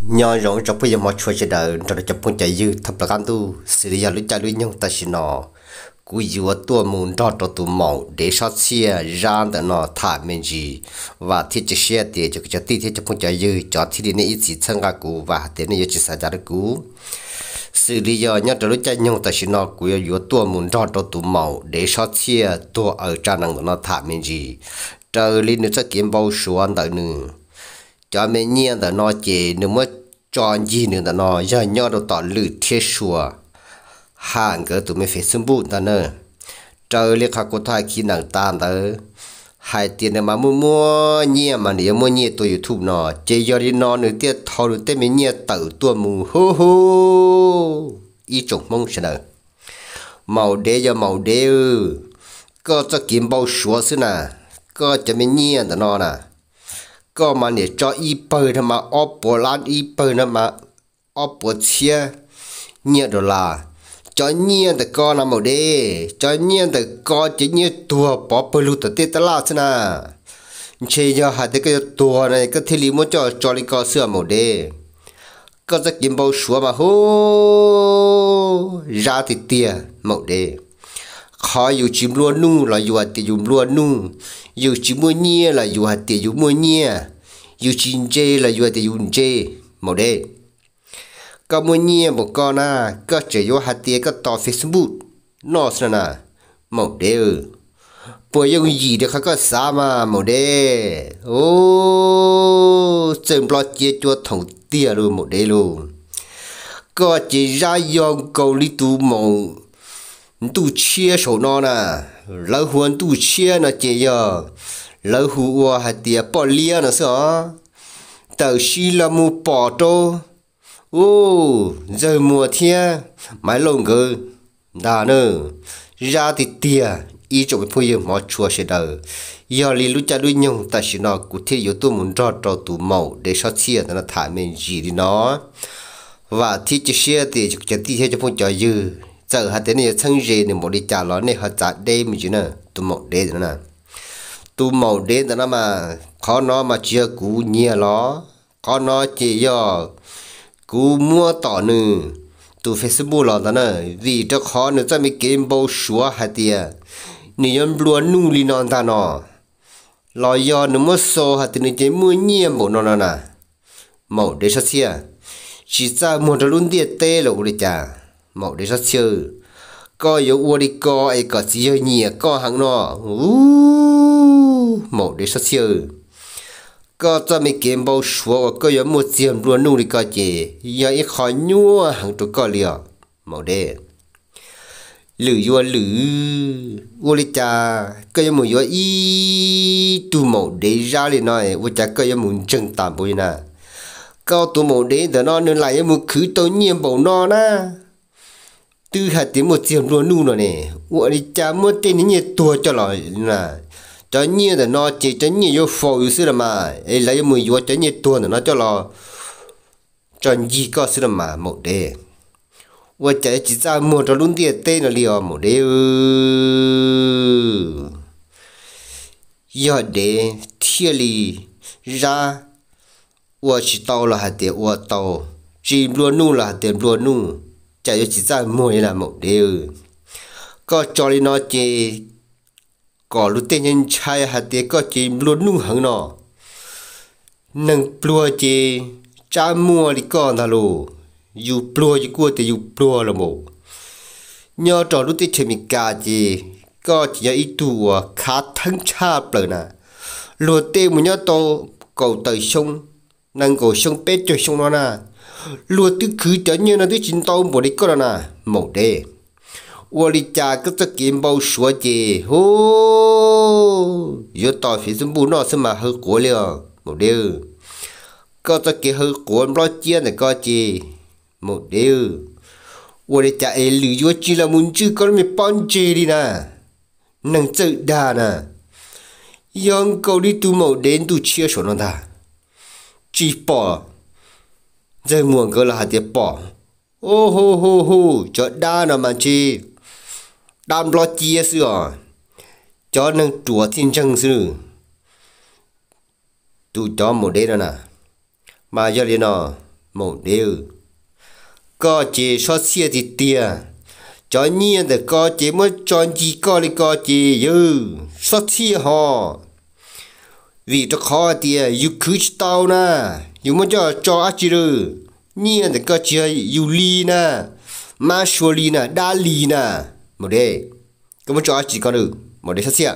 nhỏ rộng trong bây giờ mọi chuyện chỉ đợi cho nó chụp phong chạy dư thập là gan tu đi lý lúc chạy lúc nhau ta xin nó cú dừa tua mùn đó cho tụ mỏng để sát xe ra để nó thả mình gì và thiết chế xe thì cho cái tí thiết cho phong chạy dư cho thiết đi nên ít gì thân cả cú và thế nên chỉ sản ra được cú xử lý giờ nhớ trong lúc chạy nhau ta xin nó cú dừa tua mùn đó cho tụ mỏng để sát xe tua ở trang năng nó thả mình gì trời linh nó sẽ kiếm bao số anh đợi nữa cho mình nhiên tờ nó chỉ nếu mà chọn gì nữa tờ nó giờ nhau đâu tỏ lử thiết sùa hàng cái tụi mình phải xung bụng tờ nè, trời liệt khắc của thai khi nặng tan đó, hai tiền mà mua mua nhẹ mà nếu mua nhẹ tôi youtube nó chỉ giờ đi nó nữa tiết thò được tên mình nhẹ tự tua mù hô hô ý chủng mong sẽ nở màu đế giờ màu đế ư có cho kiếm bao số xưa nè có cho mình nhẹ tờ nó nè là cho nhiên được co nằm một đi, cho nhiên được co chỉ như tua bỏ bơ lu tự tiết la thế na, chỉ do hai cái tua này cái thiết lý muốn cho cho đi co sửa một đi, có rất kiếm bao số mà hô ra thì tia một đi, khó dù chim luôn nung là dù hạt tiền dùng luôn nu, dù chim mua nhiên là dù hạt tiền dùng mua nhiên ยูชินเจละยูเอตยูนเจมดเดก็มื่อเนี้ยบอกก็นะก็จะยหัดเตียก็ต่อเฟซบุ๊กนอสนะนะมดเดอป่วยยังยีเด็กเขาก็สามาหมดเด้โอ้จึงปลอเจียจวดถงเตี้ยรูหมดเด้ลูก็จะรายองเกาหลีตูมองตูเชี่ยโฉนอนะแล้วหัวตูเชี่ยนะเจีย lỡ hù ua hạt tìa bỏ lia nó sợ tàu xì là mù bỏ trô ô giờ mùa thia mái lồng cơ đà nơ ra thì tìa ý chỗ cái phải phơi mỏ chùa sẽ đờ giờ lì lúc cha đuôi nhung ta chỉ nó cụ thể yếu tố muốn rõ rõ tụ màu để sao chia nó thả mình gì đi nó và thì chỉ xe thì chỉ chỉ thi cho phong trò dư giờ hạt thế này sang gì này một đi trả nó này họ trả đây mình chứ nè tụ màu đây nữa nè tu màu đến đó mà có nó mà chưa cú nhia nó có nó chỉ do cú mua tỏ nư tu facebook là đó nè vì cho khó nữa cho mình kiếm bao số hạt tiền nếu em luôn nu li non ta nó lo do nó mất số hạt tiền chỉ mua nhia bộ nó nè màu để sao xia chỉ ra mua cho luôn tiền tê là của cha màu để sao chưa có yếu uo đi co ai có gì nhiều co hàng nọ uuuu mổ để sát siêu có cho mình kiếm bao số có có một tiền luôn nụ đi có gì giờ ít khó nhua hàng trụ có liền mổ để lử yo lử ô lê cha có một yo y tu mổ để ra liền nói ô cha có một chân tạm bồi nè có tu mổ để đó nó nên lại một khứ tôi nhiên bảo nó na từ hạt tiếng một tiền luôn nụ rồi nè ô lê cha mua tên những nhà tua cho lại nè cho nhiên là nó chỉ cho nhiên yêu phò yêu sư là mà ấy lấy mùi yêu cho nhiên tuần là nó cho lo cho gì có sư là mà một đề và chạy chỉ ra một cho luôn tiền tên là liều một đề giờ đề thiên lý ra và chỉ tàu là hạt tiền và tàu chỉ luôn nu là hạt tiền luôn nu chạy chỉ ra mùi là một đề có cho nó chỉ có lúc tên nhân c h a i hạt tế có chế luôn nung hẳn nọ nâng plua chế cha mua đi con thà lù dù plua chứ cua thì dù plua là mổ nhờ trò lúc tên chơi mình cà chế có chỉ nhờ ý tù khá thân cha bởi nà lùa tê mù nhớ tô cầu tờ sông nâng cầu sông bế cho i sông nó nà lùa tư khứ c h ở như n à tư chính tông bổ đi con nà mổ đê 我的家个只金宝说的，吼，有大学生不闹什么后果了，没得，个只给后果不见的个的，没得，我的家哎旅游去了，门口搞没搬去的呢，能走的呢，养狗的都没人都缺少了他，只包，在门口了还得包，哦吼吼吼，这大了嘛去。đam lo chia sửa cho nâng chúa thiên chân sư tu cho một đế đó nè mà giờ đi nó một đế có chỉ so xia thì tia cho nhiên để có chỉ mới cho chỉ có đi có chỉ dư so xia họ vì cho khó tia yêu cứ tao nè yêu muốn cho cho ác chỉ rồi nhiên để có chỉ yêu ly nè mà xua ly nè đa ly nè một đề có một chỗ chỉ con được một đề sát xịa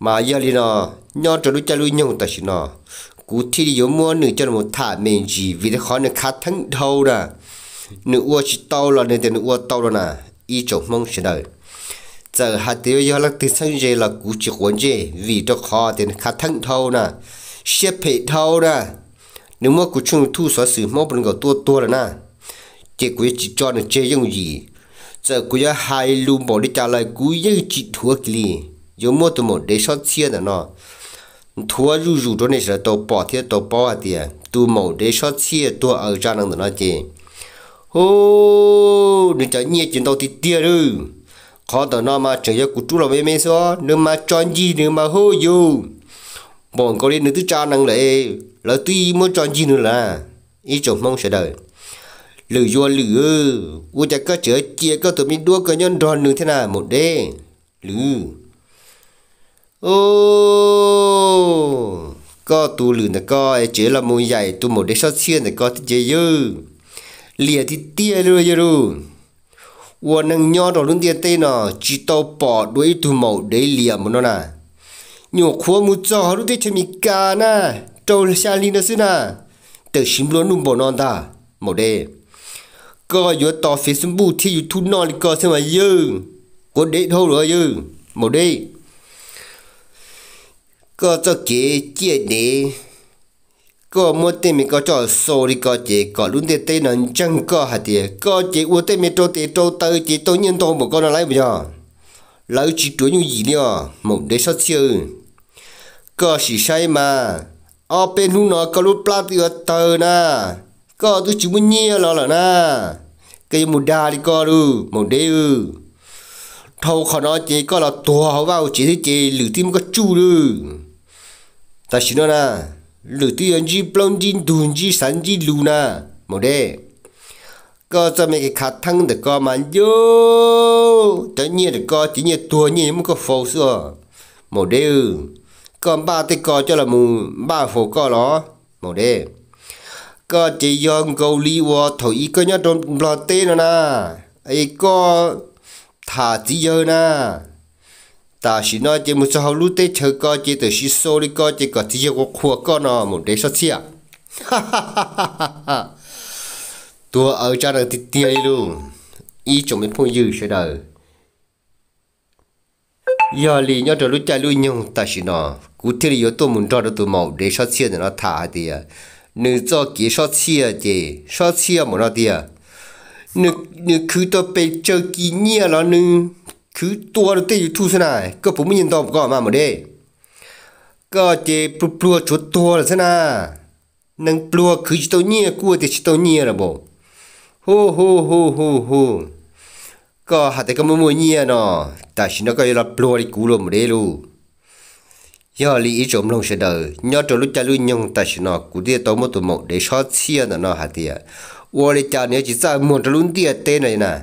mà giờ đi nó nhỏ cho đôi chân lui nhung tại nó cú thi đi giống mua nửa chân một thả mình gì vì thế khó nửa khá thắng thâu đó, nửa uo chỉ tàu là nửa tiền nửa uo tàu rồi nè y chỗ mong sẽ đời giờ hạt tiêu do lắc tiếng sang dê là cú chỉ quấn dê vì đó khó tiền khá thắng thâu nè xếp hệ thâu nè nếu mà cú chung thu xóa sự mong bằng gạo tua tua rồi nè chỉ quý chỉ cho nửa chơi dùng gì giờ cú hai lu bỏ đi trả lại cú giờ chỉ thua kì giờ mua tụi mình để sót xe đó thua rủ rủ đó này là tàu bỏ thì tàu bỏ à thì tụi mình để sót xe tụi ở ra năng nó chứ ô đừng cho nhẹ chuyện đâu thì tia rồi khó tao nó mà chờ giờ cú chú là mấy mấy mà chọn gì nếu mà hô dù bọn có lên nữa thứ cha năng lại là tuy muốn chọn gì nữa là ý chồng mong sẽ đời lử vô lử u chả có chở chia có tụi mình đua có nhân đòn nữa thế nào một đê lử ô có tu lử là có chế là mùi dày tu một đế sót xiên là có thì chế dư lìa thì tia rồi dư rồi u nâng nho đó luôn tia tê nọ chỉ tao bỏ đuôi tu mẫu đế lìa mà nó nà nhổ khua mu cho họ lúc thế chơi mì cà na trâu là xa lì nó xưa nà tự xím luôn luôn bò non ta mẫu đế có vừa tỏ phía xung bù thì dù thu non thì có xem mà dư có đế thâu rồi dư một đi có cho kế chia đế có mua tên mình có cho số thì có chế có luôn tên tên nó chẳng có hạt tiền có chế uống tên mình cho tên cho tới chế tôi nhân tôi một con nó lấy bây giờ lấy chỉ tuổi như gì nữa một đế sát siêu có sĩ sai mà ở bên hú nó có lúc plat tờ na có tôi chú muốn nhia lo là na cái một đa đi có ư một đế ư thâu khó nói chỉ có là tua họ vào chỉ thế chỉ lử tim có chu ư ta xin nó na lử tim anh chỉ bông chỉ đùn chỉ sắn chỉ lù na một đế có cho mấy cái khát thăng được có mà vô tất nhiên được có chỉ nhiên tua nhiên mới có phô xưa một đế ư còn ba tay có cho là mù ba phô có đó một đế ก็จะยองเกาหลีวอถอยก็ยังโดนบลอเต้นะนะไอ้ก็ถ่าจีเยอะนะแต่สิน้อยจะมุสฮาลูเต้เธอก็จะแต่สิโซลิก็จะก็จีเยอะขัวก็นอหมดได้สักเสียตัวเอาจาระติดเตียลูอีจงไม่พูดยืดใช่เด้อยอลียอดรู้ใจรู้ยงแต่สินอกูที่เรียตัวมุนรอดตัวหมอได้สักเสียนะถ่าเดีย nữ nào nữ nữ nhia nữ này mình này nâng nhia kỹ kỹ chia chia tiệt tiêu sao sao sao sao đấy một mà một phụ cho 你做几少次的少次么那的你你去到被这 h 年了呢去多了对吐出来个不明到不搞嘛么的个的不不就多了是呐能不可以到年过的去到年了不吼吼吼吼吼个还得个么么年呢但是那个要不的古了么的喽 giờ lý ý trộm lông sẽ đỡ nhớ trộm lúc cha lúc nhung ta sẽ nó cụ địa tàu một tụ mộng để xóa chia nó nó hạt tiệt ô đi cha nếu chỉ ra một trộm luôn tiệt tê này nè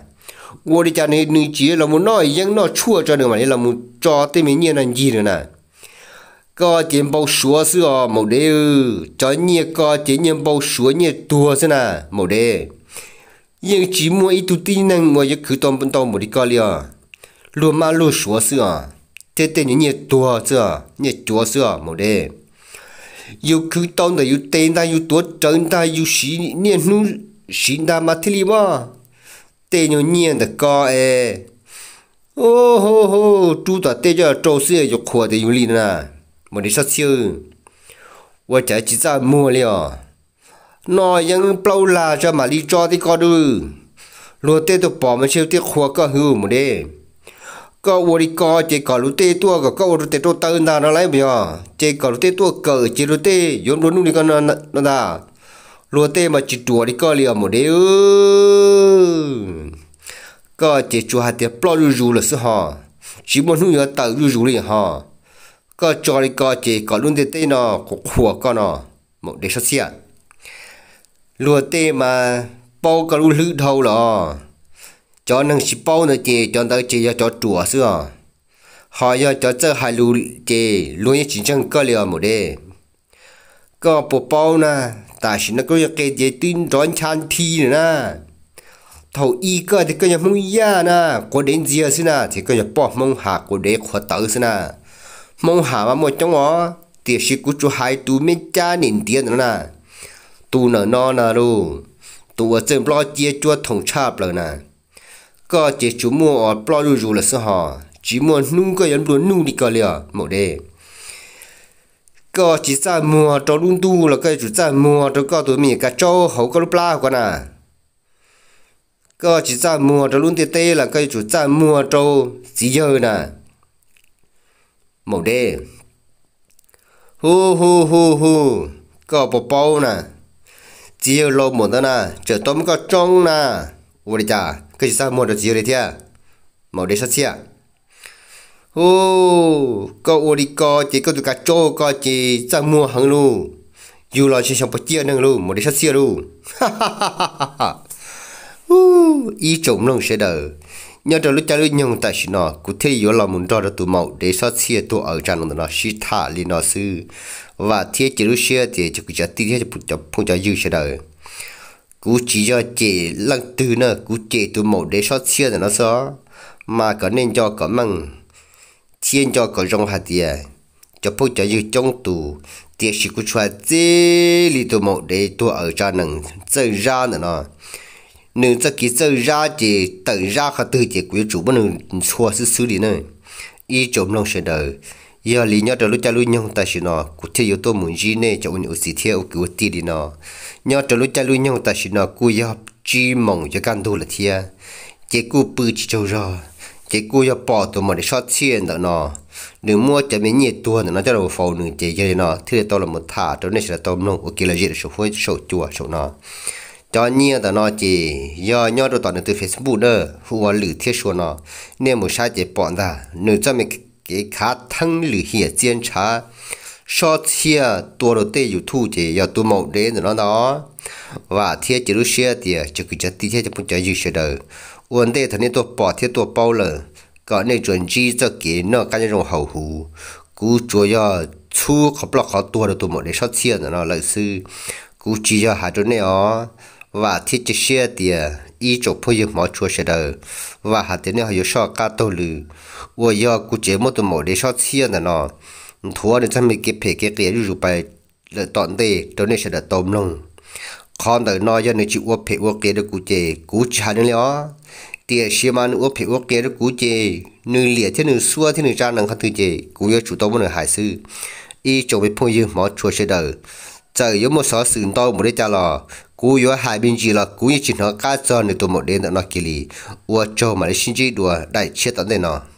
ô đi cha nếu nữ chỉ là muốn nói yên nó chua cho được mà là muốn cho tê mấy nhiên là gì nữa nè có tiền bao số xưa một đế cho nhiều có chuyện nhân bao số nhiều tua xưa nè một đế yên chỉ mua ít tu tin năng mua những thứ tôm bên tôm một đi coi liền luôn mà luôn số à thế thế những nhiệt tua chưa nhiệt chúa xưa một đề yêu cứ tao này yêu tên ta yêu tua trấn ta yêu xí niên nu xí ta mà thế li mà tên những nhiệt được co e ô hô hô chú ta tên cho trâu xưa yêu khua thì yêu li nè một đề sát siêu và chỉ ra mua liò nó vẫn bao là cho mà đi cho thì có được luôn tên tôi bỏ mà siêu tiếc khua có hư một đề có vô đi có chỉ có lũ tê tua có có lũ tê tua tơ na nó lấy bia giờ chỉ có lũ tê tua cờ chỉ lũ tê yếm luôn đi con nó nó ta lũ tê mà chỉ chùa đi có liền một đứa có chỉ chùa hạt tiền plo rú rú là sao hả chỉ muốn nuôi ở tàu rú rú liền hả có cho đi có chỉ có luôn tê tê nó có khủa con nó một đấy sao xịt lũ tê mà bao có lũ lữ thâu rồi จอหนึ่งสิบปอนเจจอนเตจียจอจัวเสื้อหายาจอเจอหายลูเจลุยจริงจังก็เลียวหมดเลยก็เปุ๊บปอนนะแต่ฉันก็ยังเกยเจตินร้อชันทีนะท่าอีก็ที่ก็ยังม่งยากนะกูเดินเสียสินะที่ก็ยังปอบมึงหาก็เด็กหัวเต๋อสินะมึงหามาหมดจังอ๋อเดี๋ยวสิกูจะหายตัวไม่เจ้าหนึ่งเดียวนะตัวหน้านอนนะลูกตัวเจิมปลอเจียจัวถงชาบเลยนะ có chỉ chú mua ở plo rù rù là sao họ chỉ mua nung có giống luôn nung đi có liền một đề có chỉ ra mua cho luôn tu là cái chủ ra mua cho có tụi mình cả cho hậu có lúc la con à có chỉ ra mua cho luôn tê tê là cái chủ ra mua cho chỉ giờ nè một đề hu hu hu hu có bộ bao nè chỉ giờ một đó nè chờ tôm có trong nè ôi chà cái sao mua được gì đấy thia à? màu đấy sao chia ô có ô đi có chỉ có tụi cá trâu có chỉ sao mua hàng lu dù là chỉ sống bớt chia năng lu màu đấy sao chia lu ha ha ha ha ha u ý trộm lòng sẽ đỡ nhớ trở lúc cha lúc nhung tại xin nó cụ thể yếu là muốn cho được tụ màu, để sao chia tụ ở trong lòng nó sĩ thả lên nó sư và thiết chỉ lúc xưa thì chỉ cứ chỉ tiếc cho bụt cho phong cho dư sẽ đỡ cú chỉ cho chị lăng từ nữa cú chị tụ một để sót xưa là nó xó mà có nên cho có măng chiên cho có rong hạt gì à? cho phúc cho như trong tù tiếc sĩ cú chua dễ li tụ một để tụ ở cho nằng tự ra nữa nó nếu cho kỹ chơi ra chị tự ra khá tự chị quý chủ bên nương chua xử xử lý nữa ý chồng lòng sẽ đời giờ lý nhau trở lúc cha lúc nhau ta xin nó cụ thể yếu tố muốn gì nè cho ôn sĩ theo cụ tỷ đi nó nhau trở lúc cha lúc nhau ta xin nó cụ yếu chỉ mong cho gan đồ là thia chỉ cụ bự chỉ châu rồi chỉ cụ yếu bỏ tụi mà để sót xiên đó nó nếu mua cho mình nhiệt tuần nó cho đầu phao nửa chỉ cho nó thứ to là một thả trở nên là tôm luôn ok là gì là số phôi số chùa số nó cho nhiên đó nó chỉ do nhau rồi toàn từ Facebook đó hùa lử thiết số nó nên một sai chỉ bỏ ra nếu cho mình 给卡汤里些检查，少些多了对有土的要多毛的那那，哇天就是些的，这个这地铁就不讲有些的，问题他那多包天多包了，搞那准机这给那感觉种好糊，古主要粗可不好多了多毛的少些的那老师，估计要还着那啊，哇天这些的。ý chỗ phơi dựng mọi chùa sẽ đờ và hạt tiền này họ so cá tô lư, và do cụ chế một tụi mỏ để so xiên là nó thua nên xem mình cái phê cái kia rủ bài là tọn tê đó nên sẽ đờ tôm luôn con đời nói cho nên chịu uất phê uất kia được cụ chế cụ chả nên lo tiệt xí mà uất phê uất kia được cụ chế nữ liệt thế nữ xua thế nữ cha nàng khát thứ chế cụ yêu chủ tôm một hải sư ý chỗ bị phơi dựng mọi chùa sẽ đờ trời yếu một số sừng to một đứa cha lò กูยัวหายบินจีละกูยิ่งชินหอกาจอในตัวหมดเด่นนอกกิลีอัวโจมาได้ชินจีดัวได้เช็ดตันเด่นเนาะ